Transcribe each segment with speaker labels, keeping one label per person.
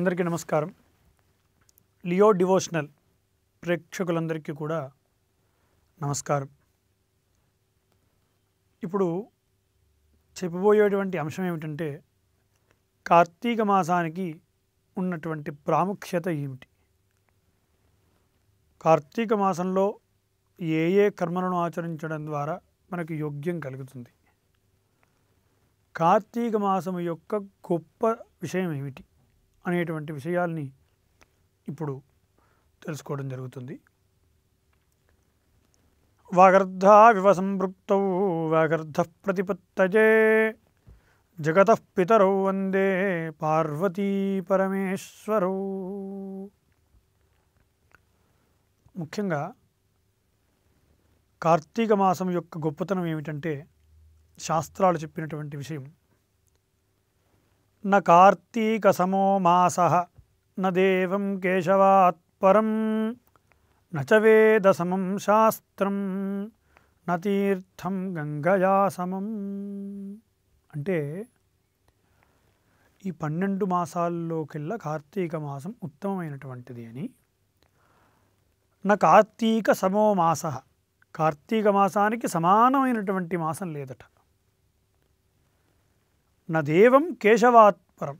Speaker 1: అందరికీ నమస్కారం Leo devotional ప్రేక్షకులందరికీ కూడా నమస్కారం ఇప్పుడు చెప్పబోయేటువంటి అంశం ఏమిటంటే కార్తీక మాసానికి ఉన్నటువంటి ప్రాముఖ్యత ఏమిటి కార్తీక మాసంలో ఏ ఏ కర్మలను ఆచరించడం ద్వారా మనకు యోగ్యం కలుగుతుంది కార్తీక మాసం యొక్క గొప్ప విషయం ఏమిటి అనేటువంటి విషయాల్ని ఇప్పుడు తెలుసుకోవడం జరుగుతుంది వాగర్ధ వివ సంపృక్త వాగర్ధ ప్రతిపత్తజే జగత పితరౌ వందే పార్వతీ పరమేశ్వరౌ ముఖ్యంగా కార్తీక మాసం యొక్క గొప్పతనం ఏమిటంటే శాస్త్రాలు చెప్పినటువంటి విషయం నార్తీకసమో మాస నేవం కేశవాత్పరం నేదసమం శాస్త్రం నీర్థం గంగయా సమం అంటే ఈ పన్నెండు మాసాల్లోకెల్లా కార్తీక మాసం ఉత్తమమైనటువంటిది అని నా కార్తీక సమో మాస కార్తీక మాసానికి సమానమైనటువంటి మాసం లేదట నదేవం కేశవాత్పరం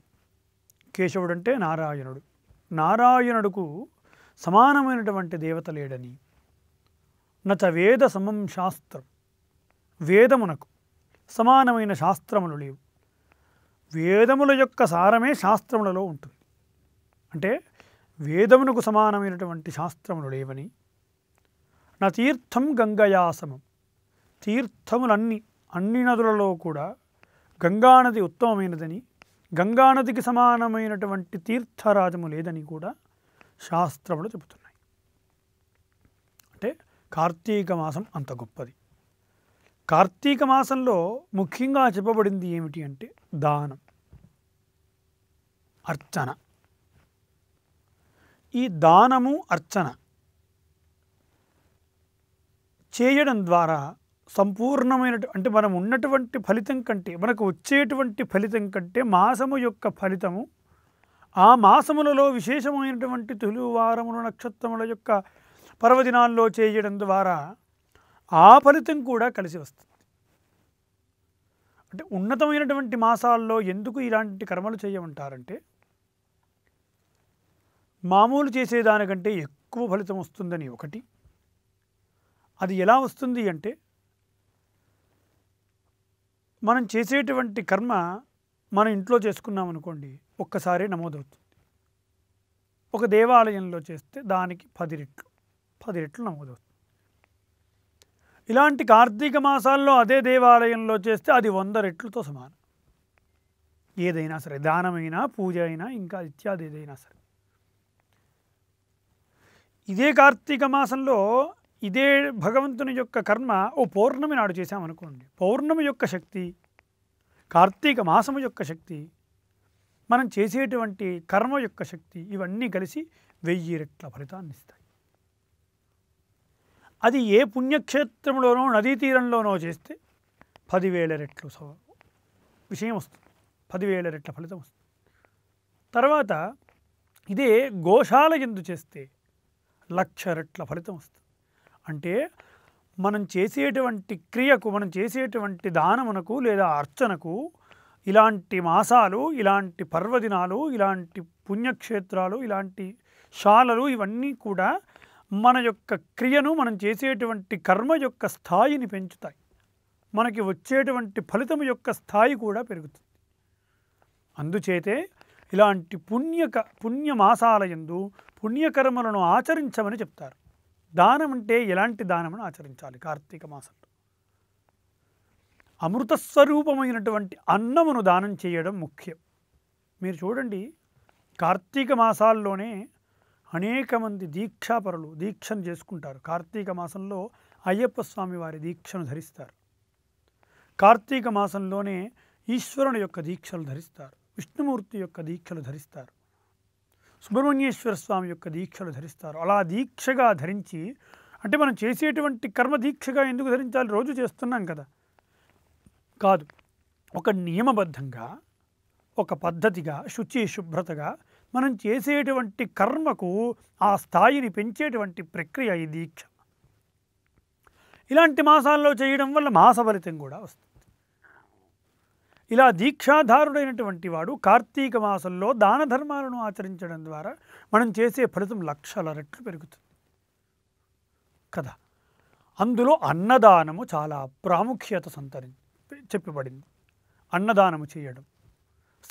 Speaker 1: కేశవుడు అంటే నారాయణుడు నారాయణుడుకు సమానమైనటువంటి దేవత లేడని నచ వేద సమం శాస్త్రం వేదమునకు సమానమైన శాస్త్రములు లేవు వేదముల యొక్క సారమే శాస్త్రములలో ఉంటుంది అంటే వేదమునకు సమానమైనటువంటి శాస్త్రములు లేవని నా తీర్థం గంగయాసమం తీర్థములన్నీ అన్ని నదులలో కూడా గంగానది ఉత్తమమైనదని గంగానదికి సమానమైనటువంటి తీర్థరాజము లేదని కూడా శాస్త్రములు చెబుతున్నాయి అంటే కార్తీక మాసం అంత గొప్పది కార్తీక మాసంలో ముఖ్యంగా చెప్పబడింది ఏమిటి అంటే దానం అర్చన ఈ దానము అర్చన చేయడం ద్వారా సంపూర్ణమైన అంటే మనం ఉన్నటువంటి ఫలితం కంటే మనకు వచ్చేటువంటి ఫలితం కంటే మాసము యొక్క ఫలితము ఆ మాసములలో విశేషమైనటువంటి తొలి వారముల నక్షత్రముల యొక్క పర్వదినాల్లో చేయడం ద్వారా ఆ ఫలితం కూడా కలిసి వస్తుంది అంటే ఉన్నతమైనటువంటి మాసాల్లో ఎందుకు ఇలాంటి కర్మలు చేయమంటారంటే మామూలు చేసేదానికంటే ఎక్కువ ఫలితం వస్తుందని ఒకటి అది ఎలా వస్తుంది అంటే మనం చేసేటువంటి కర్మ మనం ఇంట్లో చేసుకున్నాం అనుకోండి ఒక్కసారి నమోదవుతుంది ఒక దేవాలయంలో చేస్తే దానికి పది రెట్లు పది రెట్లు నమోదవుతుంది ఇలాంటి కార్తీక మాసాల్లో అదే దేవాలయంలో చేస్తే అది వంద రెట్లతో సమానం ఏదైనా సరే దానమైనా పూజ అయినా ఇంకా ఇత్యాది ఏదైనా సరే ఇదే కార్తీక మాసంలో ఇదే భగవంతుని యొక్క కర్మ ఓ పౌర్ణమి నాడు చేశామనుకోండి పౌర్ణమి యొక్క శక్తి కార్తీక మాసము యొక్క శక్తి మనం చేసేటువంటి కర్మ యొక్క శక్తి ఇవన్నీ కలిసి వెయ్యి రెట్ల ఫలితాన్ని ఇస్తాయి అది ఏ పుణ్యక్షేత్రంలోనో నదీ తీరంలోనో చేస్తే పదివేల రెట్లు విషయం వస్తుంది పదివేల రెట్ల ఫలితం వస్తుంది తర్వాత ఇదే గోశాల ఎందు చేస్తే లక్ష రెట్ల ఫలితం వస్తుంది అంటే మనం చేసేటువంటి క్రియకు మనం చేసేటువంటి దానమునకు లేదా అర్చనకు ఇలాంటి మాసాలు ఇలాంటి పర్వదినాలు ఇలాంటి పుణ్యక్షేత్రాలు ఇలాంటి శాలలు ఇవన్నీ కూడా మన యొక్క క్రియను మనం చేసేటువంటి కర్మ యొక్క స్థాయిని పెంచుతాయి మనకి వచ్చేటువంటి ఫలితం యొక్క స్థాయి కూడా పెరుగుతుంది అందుచేతే ఇలాంటి పుణ్యక పుణ్యమాసాల ఎందు పుణ్యకర్మలను ఆచరించమని చెప్తారు దానం అంటే ఎలాంటి దానమని ఆచరించాలి కార్తీక మాసంలో అమృత స్వరూపమైనటువంటి అన్నమును దానం చేయడం ముఖ్యం మీరు చూడండి కార్తీక మాసాల్లోనే అనేక మంది దీక్షాపరులు దీక్షను చేసుకుంటారు కార్తీక మాసంలో అయ్యప్ప స్వామి వారి దీక్షను ధరిస్తారు కార్తీక మాసంలోనే ఈశ్వరుని యొక్క దీక్షలు ధరిస్తారు విష్ణుమూర్తి యొక్క దీక్షలు ధరిస్తారు సుబ్రహ్మణ్యేశ్వర స్వామి యొక్క దీక్షలు ధరిస్తారు అలా దీక్షగా ధరించి అంటే మనం చేసేటువంటి కర్మ దీక్షగా ఎందుకు ధరించాలి రోజు చేస్తున్నాం కదా కాదు ఒక నియమబద్ధంగా ఒక పద్ధతిగా శుచి శుభ్రతగా మనం చేసేటువంటి కర్మకు ఆ స్థాయిని పెంచేటువంటి ప్రక్రియ ఈ దీక్ష ఇలాంటి మాసాల్లో చేయడం వల్ల మాస ఫలితం కూడా వస్తుంది ఇలా దీక్షాధారుడైనటువంటి వాడు కార్తీక మాసంలో దాన ధర్మాలను ఆచరించడం ద్వారా మనం చేసే ఫలితం లక్షల రెట్లు పెరుగుతుంది కదా అందులో అన్నదానము చాలా ప్రాముఖ్యత సంతరి చెప్పబడింది అన్నదానము చేయడం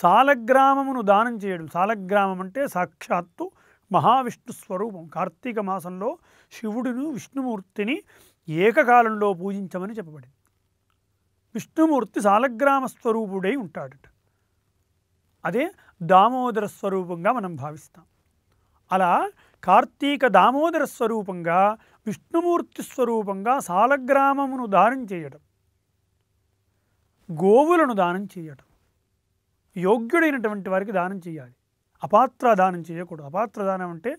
Speaker 1: సాలగ్రామమును దానం చేయడం సాలగ్రామం అంటే సాక్షాత్తు మహావిష్ణు స్వరూపం కార్తీక మాసంలో శివుడిని విష్ణుమూర్తిని ఏకకాలంలో పూజించమని చెప్పబడింది విష్ణుమూర్తి సాలగ్రామ స్వరూపుడై ఉంటాడట అదే దామోదర స్వరూపంగా మనం భావిస్తాం అలా కార్తీక దామోదర స్వరూపంగా విష్ణుమూర్తి స్వరూపంగా సాలగ్రామమును దానం చేయడం గోవులను దానం చేయటం యోగ్యుడైనటువంటి వారికి దానం చేయాలి అపాత్ర దానం చేయకూడదు అపాత్ర దానం అంటే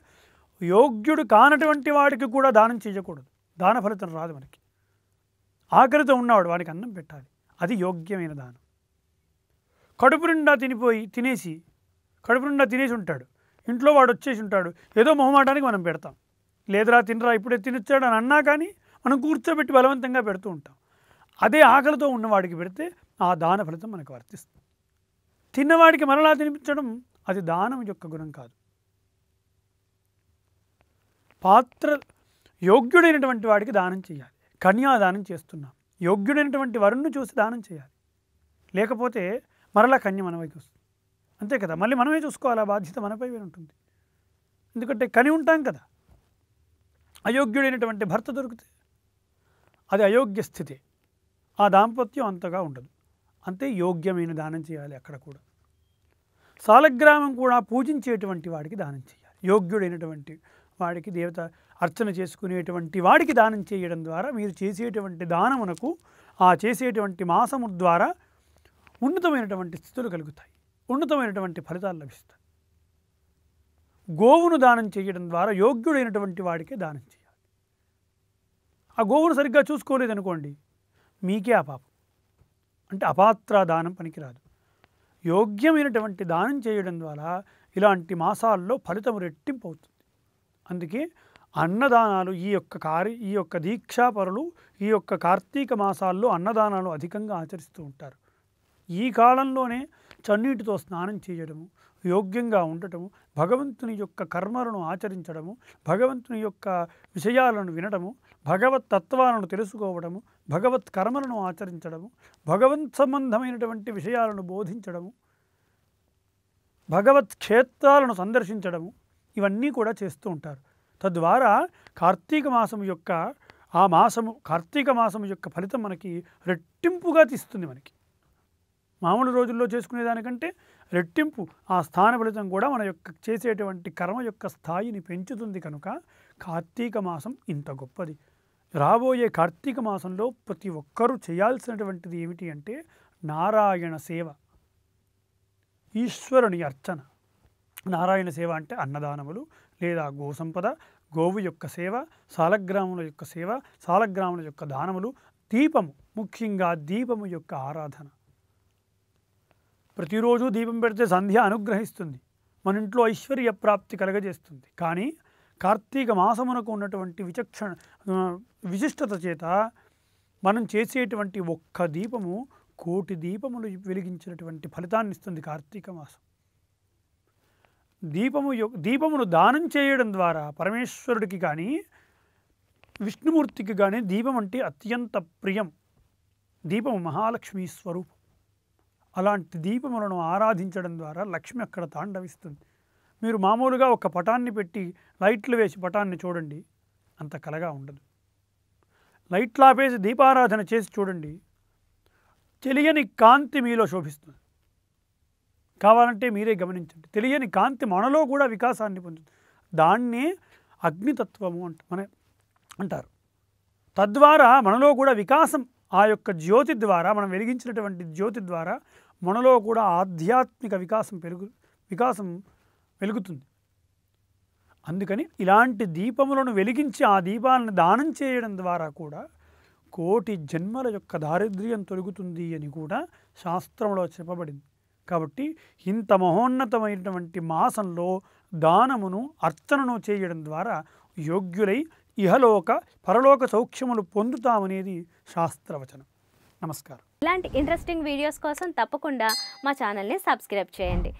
Speaker 1: యోగ్యుడు కానటువంటి వాడికి కూడా దానం చేయకూడదు దాన ఫలితం రాదు మనకి ఆకలితో ఉన్నవాడు వాడికి అన్నం పెట్టాలి అది యోగ్యమైన దానం కడుపు నిండా తినిపోయి తినేసి కడుపు నిండా తినేసి ఉంటాడు ఇంట్లో వాడు వచ్చేసి ఉంటాడు ఏదో మొహమాటానికి మనం పెడతాం లేదురా తినరా ఇప్పుడే తినొచ్చాడు అని అన్నా కానీ మనం కూర్చోబెట్టి బలవంతంగా పెడుతూ ఉంటాం అదే ఆకలితో ఉన్నవాడికి పెడితే ఆ దాన ఫలితం మనకు వర్తిస్తుంది తిన్నవాడికి మరలా తినిపించడం అది దానం యొక్క గుణం కాదు పాత్ర యోగ్యుడైనటువంటి వాడికి దానం చేయాలి కన్యాదానం చేస్తున్నాం యోగ్యుడైనటువంటి వరుణ్ణి చూసి దానం చేయాలి లేకపోతే మరలా కన్య మన వస్తుంది అంతే కదా మళ్ళీ మనమే చూసుకోవాలి ఆ బాధ్యత మనపై ఉంటుంది ఎందుకంటే కని ఉంటాం కదా అయోగ్యుడైనటువంటి భర్త దొరికితే అది అయోగ్య స్థితి ఆ దాంపత్యం అంతగా ఉండదు అంతే యోగ్యమైన దానం చేయాలి అక్కడ కూడా సాలగ్రామం కూడా పూజించేటువంటి వాడికి దానం చేయాలి యోగ్యుడైనటువంటి వాడికి దేవత అర్చన చేసుకునేటువంటి వాడికి దానం చేయడం ద్వారా మీరు చేసేటువంటి దానమునకు ఆ చేసేటువంటి మాసము ద్వారా ఉన్నతమైనటువంటి స్థితులు కలుగుతాయి ఉన్నతమైనటువంటి ఫలితాలు లభిస్తాయి గోవును దానం చేయడం ద్వారా యోగ్యుడైనటువంటి వాడికే దానం చేయాలి ఆ గోవును సరిగ్గా చూసుకోలేదనుకోండి మీకే ఆ పాపం అంటే అపాత్ర దానం పనికిరాదు యోగ్యమైనటువంటి దానం చేయడం ద్వారా ఇలాంటి మాసాల్లో ఫలితము రెట్టింపు అవుతుంది అందుకే అన్నదానాలు ఈ యొక్క కారి ఈ యొక్క దీక్షాపరులు ఈ యొక్క కార్తీక మాసాల్లో అన్నదానాలు అధికంగా ఆచరిస్తూ ఉంటారు ఈ కాలంలోనే చన్నీటితో స్నానం చేయడము యోగ్యంగా ఉండటము భగవంతుని యొక్క కర్మలను ఆచరించడము భగవంతుని యొక్క విషయాలను వినడము భగవత్ తత్వాలను తెలుసుకోవడము భగవత్ కర్మలను ఆచరించడము భగవత్ సంబంధమైనటువంటి విషయాలను బోధించడము భగవత్ క్షేత్రాలను సందర్శించడము ఇవన్నీ కూడా చేస్తూ ఉంటారు తద్వారా కార్తీక మాసం యొక్క ఆ మాసము కార్తీక మాసం యొక్క ఫలితం మనకి రెట్టింపుగా తీస్తుంది మనకి మామూలు రోజుల్లో చేసుకునే దానికంటే రెట్టింపు ఆ స్థాన ఫలితం కూడా మన యొక్క చేసేటువంటి కర్మ యొక్క స్థాయిని పెంచుతుంది కనుక కార్తీక మాసం ఇంత గొప్పది రాబోయే కార్తీక మాసంలో ప్రతి ఒక్కరూ చేయాల్సినటువంటిది ఏమిటి అంటే నారాయణ సేవ ఈశ్వరుని అర్చన నారాయణ సేవ అంటే అన్నదానములు లేదా గో సంపద గోవు యొక్క సేవ సాలగ్రాముల యొక్క సేవ సాలగ్రాముల యొక్క దానములు దీపము ముఖ్యంగా దీపము యొక్క ఆరాధన ప్రతిరోజు దీపం పెడితే సంధ్య అనుగ్రహిస్తుంది మన ఇంట్లో ఐశ్వర్య ప్రాప్తి కలగజేస్తుంది కానీ కార్తీక మాసమునకు ఉన్నటువంటి విచక్షణ విశిష్టత చేత మనం చేసేటువంటి ఒక్క దీపము కోటి దీపములు వెలిగించినటువంటి ఫలితాన్ని ఇస్తుంది కార్తీక మాసం దీపము దీపమును దానం చేయడం ద్వారా పరమేశ్వరుడికి కానీ విష్ణుమూర్తికి కానీ దీపం అంటే అత్యంత ప్రియం దీపం మహాలక్ష్మి స్వరూపం అలాంటి దీపములను ఆరాధించడం ద్వారా లక్ష్మి అక్కడ తాండవిస్తుంది మీరు మామూలుగా ఒక పటాన్ని పెట్టి లైట్లు వేసి పటాన్ని చూడండి అంత కలగా ఉండదు లైట్లు ఆపేసి దీపారాధన చేసి చూడండి తెలియని కాంతి మీలో శోభిస్తుంది కావాలంటే మీరే గమనించండి తెలియని కాంతి మనలో కూడా వికాసాన్ని పొందుతుంది దాన్నే అగ్నితత్వము అంట మన అంటారు తద్వారా మనలో కూడా వికాసం ఆ యొక్క జ్యోతి ద్వారా మనం వెలిగించినటువంటి జ్యోతి ద్వారా మనలో కూడా ఆధ్యాత్మిక వికాసం పెరుగు వికాసం వెలుగుతుంది అందుకని ఇలాంటి దీపములను వెలిగించి ఆ దీపాలను దానం చేయడం ద్వారా కూడా కోటి జన్మల యొక్క దారిద్ర్యం తొలుగుతుంది అని కూడా శాస్త్రంలో చెప్పబడింది కాబట్టి ఇంత మహోన్నతమైనటువంటి మాసంలో దానమును అర్చనను చేయడం ద్వారా యోగ్యులై ఇహలోక పరలోక సౌఖ్యములు పొందుతామనేది శాస్త్రవచనం నమస్కారం ఇలాంటి ఇంట్రెస్టింగ్ వీడియోస్ కోసం తప్పకుండా మా ఛానల్ని సబ్స్క్రైబ్ చేయండి